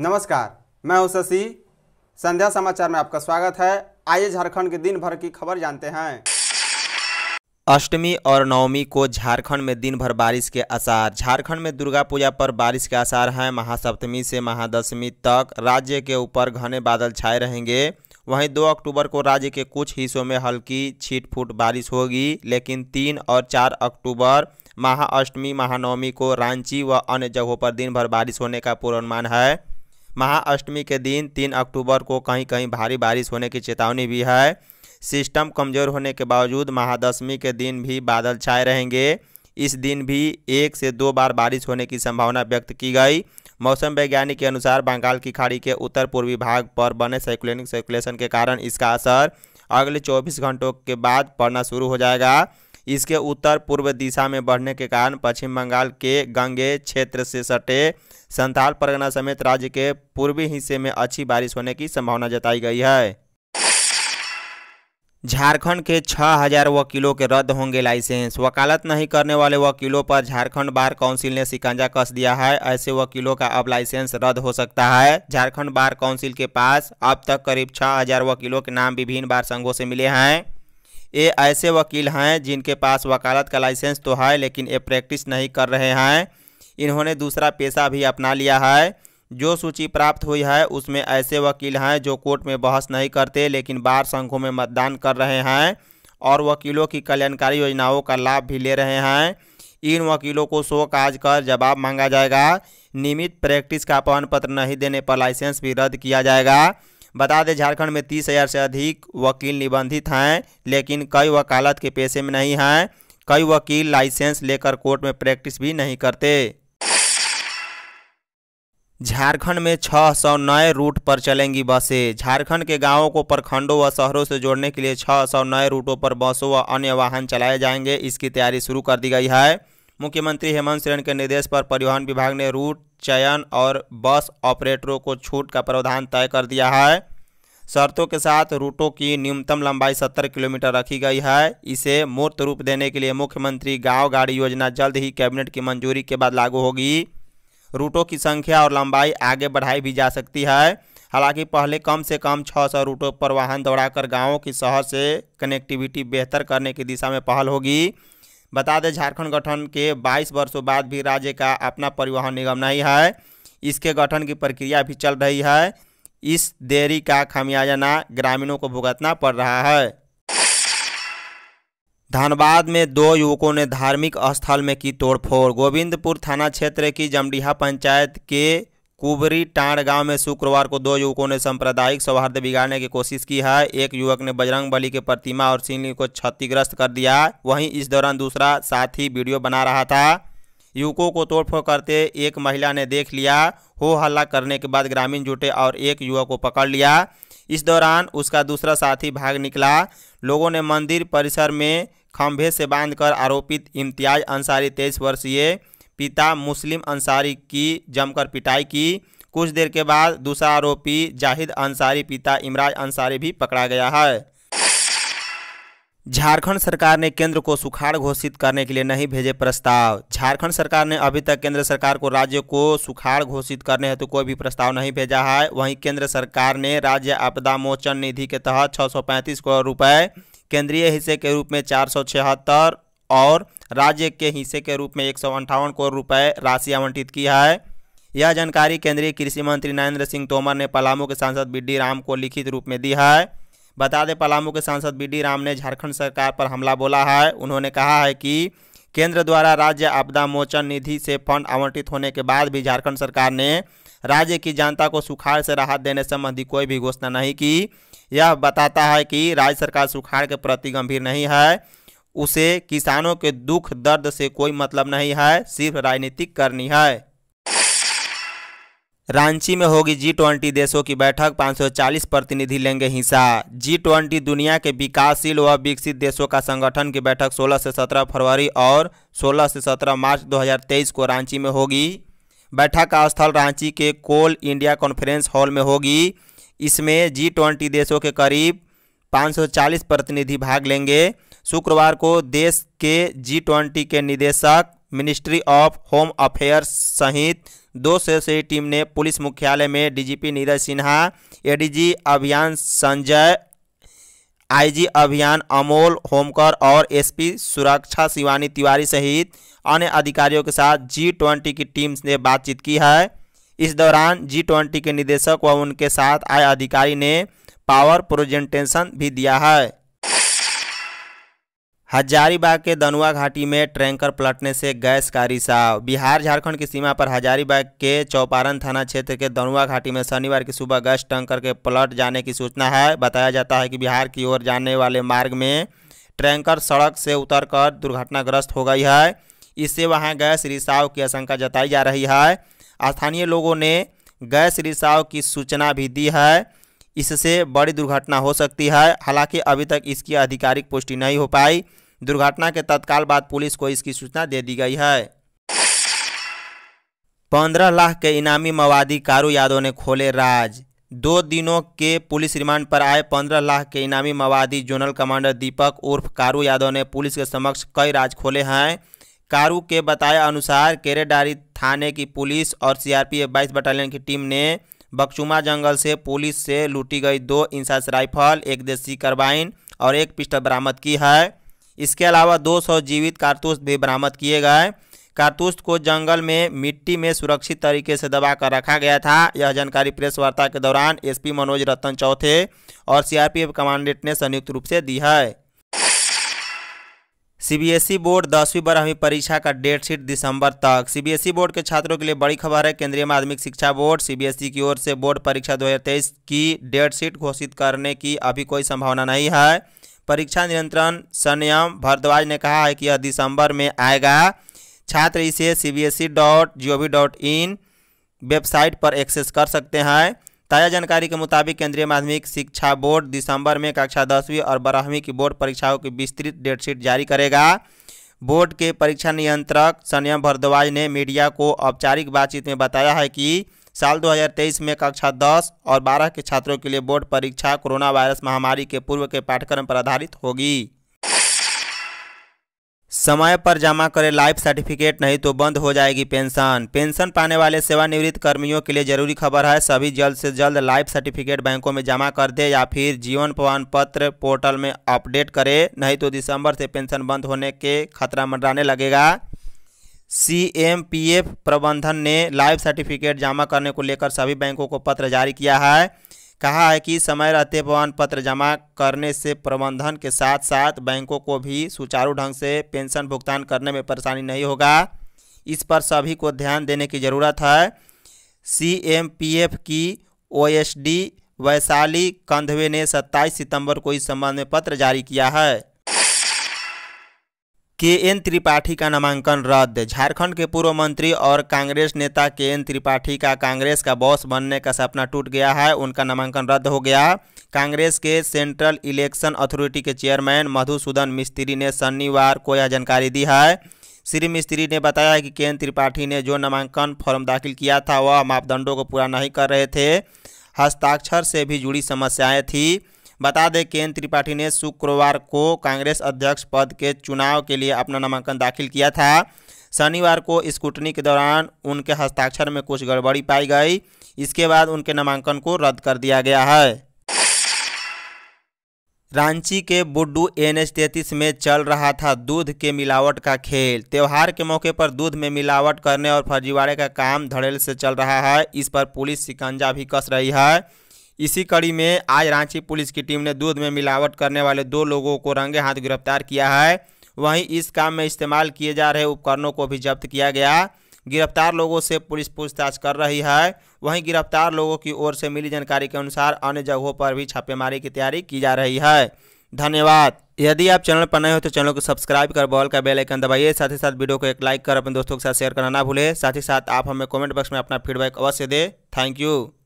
नमस्कार मैं हूं शशि संध्या समाचार में आपका स्वागत है आइए झारखंड के दिन भर की खबर जानते हैं अष्टमी और नवमी को झारखंड में दिन भर बारिश के आसार झारखंड में दुर्गा पूजा पर बारिश के आसार हैं महासप्तमी से महादशमी तक राज्य के ऊपर घने बादल छाए रहेंगे वहीं 2 अक्टूबर को राज्य के कुछ हिस्सों में हल्की छिटफुट बारिश होगी लेकिन तीन और चार अक्टूबर महाअष्टमी महानवमी को रांची व अन्य जगहों पर दिन भर बारिश होने का पूर्वानुमान है महाअष्टमी के दिन तीन अक्टूबर को कहीं कहीं भारी बारिश होने की चेतावनी भी है सिस्टम कमजोर होने के बावजूद महादशमी के दिन भी बादल छाए रहेंगे इस दिन भी एक से दो बार बारिश होने की संभावना व्यक्त की गई मौसम वैज्ञानिक के अनुसार बंगाल की खाड़ी के उत्तर पूर्वी भाग पर बने साइक्लोनिक सर्कुलेशन के कारण इसका असर अगले 24 घंटों के बाद पड़ना शुरू हो जाएगा इसके उत्तर पूर्व दिशा में बढ़ने के कारण पश्चिम बंगाल के गंगे क्षेत्र से सटे संथाल परगना समेत राज्य के पूर्वी हिस्से में अच्छी बारिश होने की संभावना जताई गई है झारखंड के छः हजार वकीलों के रद्द होंगे लाइसेंस वकालत नहीं करने वाले वकीलों पर झारखंड बार काउंसिल ने शिकंजा कस दिया है ऐसे वकीलों का अब लाइसेंस रद्द हो सकता है झारखंड बार काउंसिल के पास अब तक करीब छः हजार वकीलों के नाम विभिन्न बार संघों से मिले हैं ये ऐसे वकील हैं जिनके पास वकालत का लाइसेंस तो है लेकिन ये प्रैक्टिस नहीं कर रहे हैं इन्होंने दूसरा पेशा भी अपना लिया है जो सूची प्राप्त हुई है उसमें ऐसे वकील हैं जो कोर्ट में बहस नहीं करते लेकिन बार संघों में मतदान कर रहे हैं और वकीलों की कल्याणकारी योजनाओं का लाभ भी ले रहे हैं इन वकीलों को शो काज कर जवाब मांगा जाएगा नियमित प्रैक्टिस का प्रमाण पत्र नहीं देने पर लाइसेंस भी रद्द किया जाएगा बता दें झारखंड में तीस हज़ार से अधिक वकील निबंधित हैं लेकिन कई वकालत के पेशे में नहीं हैं कई वकील लाइसेंस लेकर कोर्ट में प्रैक्टिस भी नहीं करते झारखंड में छः सौ नए रूट पर चलेंगी बसें झारखंड के गांवों को प्रखंडों व शहरों से जोड़ने के लिए छः सौ नए रूटों पर बसों व अन्य वाहन चलाए जाएंगे इसकी तैयारी शुरू कर दी गई है मुख्यमंत्री हेमंत सोरेन के निर्देश पर परिवहन विभाग ने रूट चयन और बस ऑपरेटरों को छूट का प्रावधान तय कर दिया है शर्तों के साथ रूटों की न्यूनतम लंबाई सत्तर किलोमीटर रखी गई है इसे मूर्त रूप देने के लिए मुख्यमंत्री गाँव गाड़ी योजना जल्द ही कैबिनेट की मंजूरी के बाद लागू होगी रूटों की संख्या और लंबाई आगे बढ़ाई भी जा सकती है हालांकि पहले कम से कम 600 रूटों पर वाहन दौड़ाकर गांवों की शहर से कनेक्टिविटी बेहतर करने की दिशा में पहल होगी बता दें झारखंड गठन के 22 वर्षों बाद भी राज्य का अपना परिवहन निगम नहीं है इसके गठन की प्रक्रिया भी चल रही है इस देरी का खामियाजा ग्रामीणों को भुगतना पड़ रहा है धनबाद में दो युवकों ने धार्मिक स्थल में की तोड़फोड़ गोविंदपुर थाना क्षेत्र की जमडीहा पंचायत के कुबरी टाँड गांव में शुक्रवार को दो युवकों ने सांप्रदायिक सौहार्द बिगाड़ने की कोशिश की है एक युवक ने बजरंग बली की प्रतिमा और सीनी को क्षतिग्रस्त कर दिया वहीं इस दौरान दूसरा साथी वीडियो बना रहा था युवकों को तोड़फोड़ करते एक महिला ने देख लिया हो हल्ला करने के बाद ग्रामीण जुटे और एक युवक को पकड़ लिया इस दौरान उसका दूसरा साथी भाग निकला लोगों ने मंदिर परिसर में खंभे से बांधकर आरोपित इम्तियाज अंसारी तेईस वर्षीय पिता मुस्लिम अंसारी की जमकर पिटाई की कुछ देर के बाद दूसरा आरोपी जाहिद अंसारी पिता इमराज अंसारी भी पकड़ा गया है झारखंड सरकार ने केंद्र को सुखाड़ घोषित करने के लिए नहीं भेजे प्रस्ताव झारखंड सरकार ने अभी तक केंद्र सरकार को राज्य को सुखाड़ घोषित करने हेतु तो कोई भी प्रस्ताव नहीं भेजा है वहीं केंद्र सरकार ने राज्य आपदा मोचन निधि के तहत छः करोड़ रुपए केंद्रीय हिस्से के रूप में चार और राज्य के हिस्से के रूप में एक करोड़ रुपये राशि आवंटित की है यह जानकारी केंद्रीय कृषि मंत्री नरेंद्र सिंह तोमर ने पलामू के सांसद बी राम को लिखित रूप में दी है बता दें पलामू के सांसद बी राम ने झारखंड सरकार पर हमला बोला है उन्होंने कहा है कि केंद्र द्वारा राज्य आपदा मोचन निधि से फंड आवंटित होने के बाद भी झारखंड सरकार ने राज्य की जनता को सुखाड़ से राहत देने संबंधी कोई भी घोषणा नहीं की यह बताता है कि राज्य सरकार सुखाड़ के प्रति गंभीर नहीं है उसे किसानों के दुख दर्द से कोई मतलब नहीं है सिर्फ राजनीतिक करनी है रांची में होगी जी ट्वेंटी देशों की बैठक 540 प्रतिनिधि लेंगे हिस्सा जी ट्वेंटी दुनिया के विकासशील व विकसित देशों का संगठन की बैठक 16 से 17 फरवरी और 16 से 17 मार्च 2023 को रांची में होगी बैठक का स्थल रांची के कोल इंडिया कॉन्फ्रेंस हॉल में होगी इसमें जी ट्वेंटी देशों के करीब 540 प्रतिनिधि भाग लेंगे शुक्रवार को देश के जी ट्वेंटी के निदेशक मिनिस्ट्री ऑफ होम अफेयर्स सहित दो सदस्यीय टीम ने पुलिस मुख्यालय में डीजीपी नीरज सिन्हा एडीजी अभियान संजय आईजी अभियान अमोल होमकर और एसपी सुरक्षा शिवानी तिवारी सहित अन्य अधिकारियों के साथ जी ट्वेंटी की टीम ने बातचीत की है इस दौरान जी ट्वेंटी के निदेशक व उनके साथ आए अधिकारी ने पावर प्रोजेंटेशन भी दिया है हजारीबाग के दनुआ घाटी में ट्रैंकर पलटने से गैस का रिसाव बिहार झारखंड की सीमा पर हजारीबाग के चौपारण थाना क्षेत्र के दनुआ घाटी में शनिवार की सुबह गैस टैंकर के पलट जाने की सूचना है बताया जाता है कि बिहार की ओर जाने वाले मार्ग में ट्रैंकर सड़क से उतरकर दुर्घटनाग्रस्त हो गई है इससे वहाँ गैस रिसाव की आशंका जताई जा रही है स्थानीय लोगों ने गैस रिसाव की सूचना भी दी है इससे बड़ी दुर्घटना हो सकती है हालांकि अभी तक इसकी आधिकारिक पुष्टि नहीं हो पाई दुर्घटना के तत्काल बाद पुलिस को इसकी सूचना दे दी गई है पंद्रह लाख के इनामी मवादी कारू यादव ने खोले राज दो दिनों के पुलिस रिमांड पर आए पंद्रह लाख के इनामी मवादी जोनल कमांडर दीपक उर्फ कारू यादव ने पुलिस के समक्ष कई राज खोले हैं कारू के बताए अनुसार केरेडारी थाने की पुलिस और सीआरपीएफ बाईस बटालियन की टीम ने बक्चुमा जंगल से पुलिस से लूटी गई दो इंसास राइफल एक देसी कार्बाइन और एक पिस्टल बरामद की है इसके अलावा 200 जीवित कारतूस भी बरामद किए गए कारतूस को जंगल में मिट्टी में सुरक्षित तरीके से दबा कर रखा गया था यह जानकारी प्रेस वार्ता के दौरान एसपी मनोज रतन चौथे और सीआरपीएफ कमांडेंट ने संयुक्त रूप से दी है सीबीएसई बोर्ड दसवीं बारहवीं परीक्षा का डेट शीट दिसंबर तक सीबीएसई बोर्ड के छात्रों के लिए बड़ी खबर है केंद्रीय माध्यमिक शिक्षा बोर्ड सीबीएसई की ओर से बोर्ड परीक्षा 2023 की डेट शीट घोषित करने की अभी कोई संभावना नहीं है परीक्षा नियंत्रण संयम भारद्वाज ने कहा है कि यह दिसंबर में आएगा छात्र इसे C B S E dot G O V dot in website पर एक्सेस कर सकते हैं ताज़ा जानकारी के मुताबिक केंद्रीय माध्यमिक शिक्षा बोर्ड दिसंबर में कक्षा दसवीं और बारहवीं की बोर्ड परीक्षाओं की विस्तृत डेटशीट जारी करेगा बोर्ड के परीक्षा नियंत्रक संयम भरद्वाज ने मीडिया को औपचारिक बातचीत में बताया है कि साल 2023 में कक्षा 10 और 12 के छात्रों के लिए बोर्ड परीक्षा कोरोना वायरस महामारी के पूर्व के पाठ्यक्रम पर आधारित होगी समय पर जमा करें लाइफ सर्टिफिकेट नहीं तो बंद हो जाएगी पेंशन पेंशन पाने वाले सेवानिवृत्त कर्मियों के लिए जरूरी खबर है सभी जल्द से जल्द लाइफ सर्टिफिकेट बैंकों में जमा कर दे या फिर जीवन प्रमाण पत्र पोर्टल में अपडेट करें नहीं तो दिसंबर से पेंशन बंद होने के खतरा मंडराने लगेगा सीएमपीएफ प्रबंधन ने लाइफ सर्टिफिकेट जमा करने को लेकर सभी बैंकों को पत्र जारी किया है कहा है कि समय रहते प्रमाण पत्र जमा करने से प्रबंधन के साथ साथ बैंकों को भी सुचारू ढंग से पेंशन भुगतान करने में परेशानी नहीं होगा इस पर सभी को ध्यान देने की ज़रूरत है सीएमपीएफ की ओएसडी वैशाली कंधवे ने 27 सितंबर को इस संबंध में पत्र जारी किया है के एन त्रिपाठी का नामांकन रद्द झारखंड के पूर्व मंत्री और कांग्रेस नेता के एन त्रिपाठी का कांग्रेस का बॉस बनने का सपना टूट गया है उनका नामांकन रद्द हो गया कांग्रेस के सेंट्रल इलेक्शन अथॉरिटी के चेयरमैन मधुसूदन मिस्त्री ने शनिवार को यह जानकारी दी है श्री मिस्त्री ने बताया कि के एन त्रिपाठी ने जो नामांकन फॉर्म दाखिल किया था वह मापदंडों को पूरा नहीं कर रहे थे हस्ताक्षर से भी जुड़ी समस्याएँ थीं बता दें के एन त्रिपाठी ने शुक्रवार को कांग्रेस अध्यक्ष पद के चुनाव के लिए अपना नामांकन दाखिल किया था शनिवार को स्कूटनी के दौरान उनके हस्ताक्षर में कुछ गड़बड़ी पाई गई इसके बाद उनके नामांकन को रद्द कर दिया गया है रांची के बुड्डू एन एच तैतीस में चल रहा था दूध के मिलावट का खेल त्यौहार के मौके पर दूध में मिलावट करने और फर्जीवाड़े का काम धड़ेल से चल रहा है इस पर पुलिस शिकंजा भी कस रही है इसी कड़ी में आज रांची पुलिस की टीम ने दूध में मिलावट करने वाले दो लोगों को रंगे हाथ गिरफ्तार किया है वहीं इस काम में इस्तेमाल किए जा रहे उपकरणों को भी जब्त किया गया गिरफ्तार लोगों से पुलिस पूछताछ कर रही है वहीं गिरफ्तार लोगों की ओर से मिली जानकारी के अनुसार अन्य जगहों पर भी छापेमारी की तैयारी की जा रही है धन्यवाद यदि आप चैनल पर नए हो तो चैनल को सब्सक्राइब कर बॉल का बेल आइकन दबाइए साथ ही साथ वीडियो को एक लाइक कर अपने दोस्तों के साथ शेयर करना ना भूले साथ ही साथ आप हमें कमेंट बॉक्स में अपना फीडबैक अवश्य दें थैंक यू